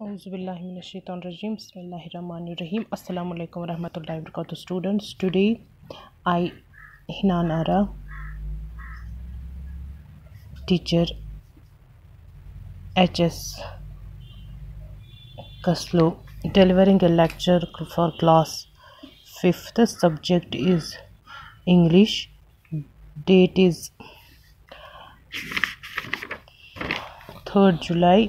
उज़बिल्लाशीम बसमीम अल्लाम वरहत स्टूडेंट्स टुडे आई हिनान टीचर एच एस कसलो delivering a lecture for class fifth subject is English date is third July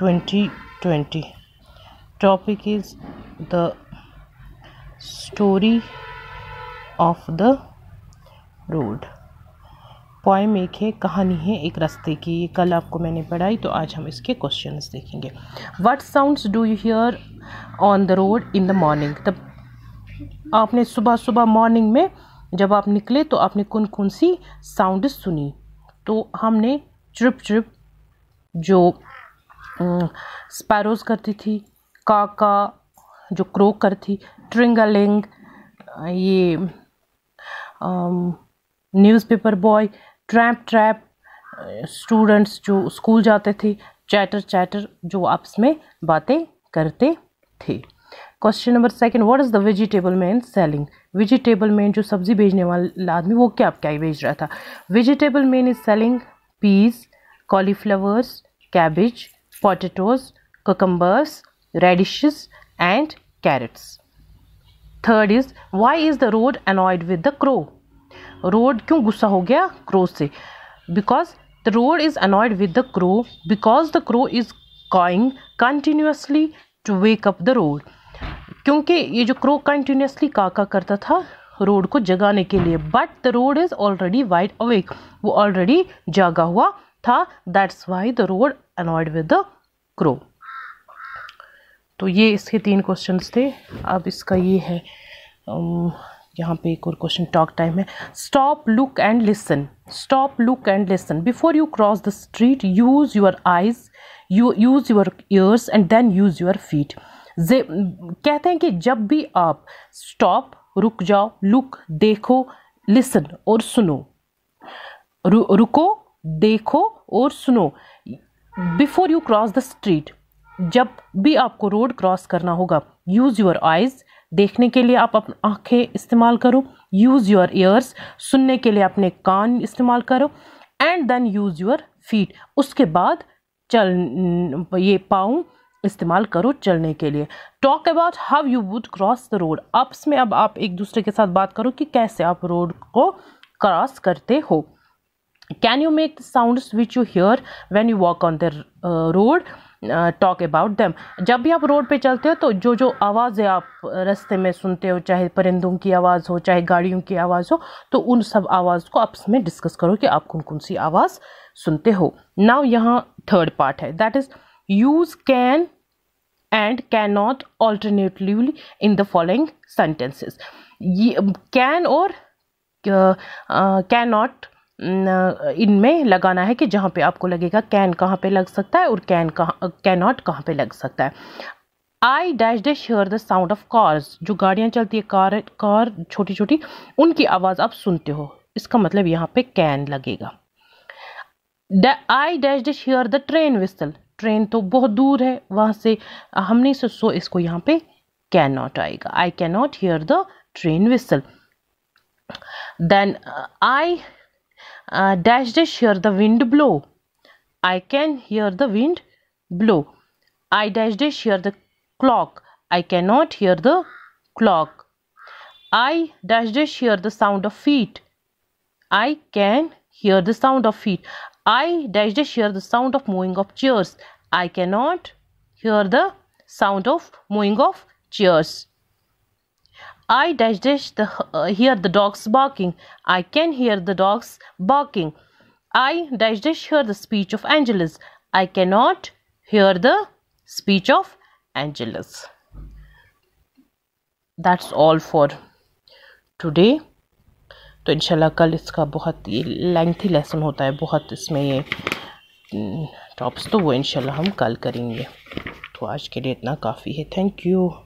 2020 topic is the story of the road poem एक है कहानी है एक रास्ते की ये कल आपको मैंने पढ़ाई तो आज हम इसके क्वेश्चंस देखेंगे what sounds do you hear on the road in the morning तब आपने सुबह सुबह मॉर्निंग में जब आप निकले तो आपने कौन कौन सी साउंड सुनी तो हमने चुप चुप जो स्पैरोज करती थी काका जो क्रो करती ट्रिंगलिंग ये newspaper boy trap trap students जो स्कूल जाते थे चैटर चैटर जो आपस में बातें करते थे question number second what is the vegetable man selling vegetable man जो सब्ज़ी बेचने वाला आदमी वो क्या क्या ही बेच रहा था vegetable man is selling peas cauliflowers cabbage potatoes, cucumbers, radishes and carrots. Third is why is the road annoyed with the crow road क्यों गुस्सा हो गया क्रो से because the road is annoyed with the crow because the crow is cawing continuously to wake up the road क्योंकि ये जो crow continuously काका करता था रोड को जगाने के लिए but the road is already wide awake वो ऑलरेडी जागा हुआ था that's why the road annoyed with the crow तो ये इसके तीन क्वेश्चन थे अब इसका ये है यहाँ पे एक और क्वेश्चन टॉक टाइम है stop look and listen stop look and listen before you cross the street use your eyes you use your ears and then use your feet जे कहते हैं कि जब भी आप स्टॉप रुक जाओ लुक देखो लिसन और सुनो रु, रुको देखो और सुनो before you cross the street जब भी आपको रोड क्रॉस करना होगा यूज़ योर आइज़ देखने के लिए आप अपनी आँखें इस्तेमाल करो यूज़ योर ईयर्स सुनने के लिए अपने कान इस्तेमाल करो and then use your feet उसके बाद चल ये पाऊँ इस्तेमाल करो चलने के लिए talk about how you would cross the road आपस में अब आप एक दूसरे के साथ बात करो कि कैसे आप रोड को क्रॉस करते हो can you make the sounds which you hear when you walk on the uh, road talk about them जब भी आप रोड पर चलते हो तो जो जो आवाज़ें आप uh, रस्ते में सुनते हो चाहे परिंदों की आवाज़ हो चाहे गाड़ियों की आवाज़ हो तो उन सब आवाज़ को आपस में डिस्कस करो कि आप कौन कौन सी आवाज़ सुनते हो नाउ यहाँ थर्ड पार्ट है that is use can and can not alternately in the following sentences ये कैन और कैन नॉट इनमें लगाना है कि जहाँ पे आपको लगेगा कैन कहाँ पे लग सकता है और कैन कहाँ कैन नॉट कहाँ पे लग सकता है I dash dash hear the sound of cars जो गाड़ियाँ चलती है कार कार छोटी छोटी उनकी आवाज़ आप सुनते हो इसका मतलब यहाँ पे कैन लगेगा I dash dash hear the train whistle train तो बहुत दूर है वहाँ से हमने सो, सो इसको यहाँ पे कैन नॉट आएगा I can not hear the train whistle then I uh, dash dash hear the wind blow i can hear the wind blow i dash dash hear the clock i cannot hear the clock i dash dash hear the sound of feet i can hear the sound of feet i dash dash hear the sound of moving of chairs i cannot hear the sound of moving of chairs I dash dash the, uh, hear the dogs barking. I can hear the dogs barking. I dash dash hear the speech of Angelus. I cannot hear the speech of Angelus. That's all for today तो इंशाल्लाह कल इसका बहुत ये lengthy lesson होता है बहुत इसमें ये टॉप्स तो वो इंशाल्लाह हम कल करेंगे तो आज के लिए इतना काफ़ी है थैंक यू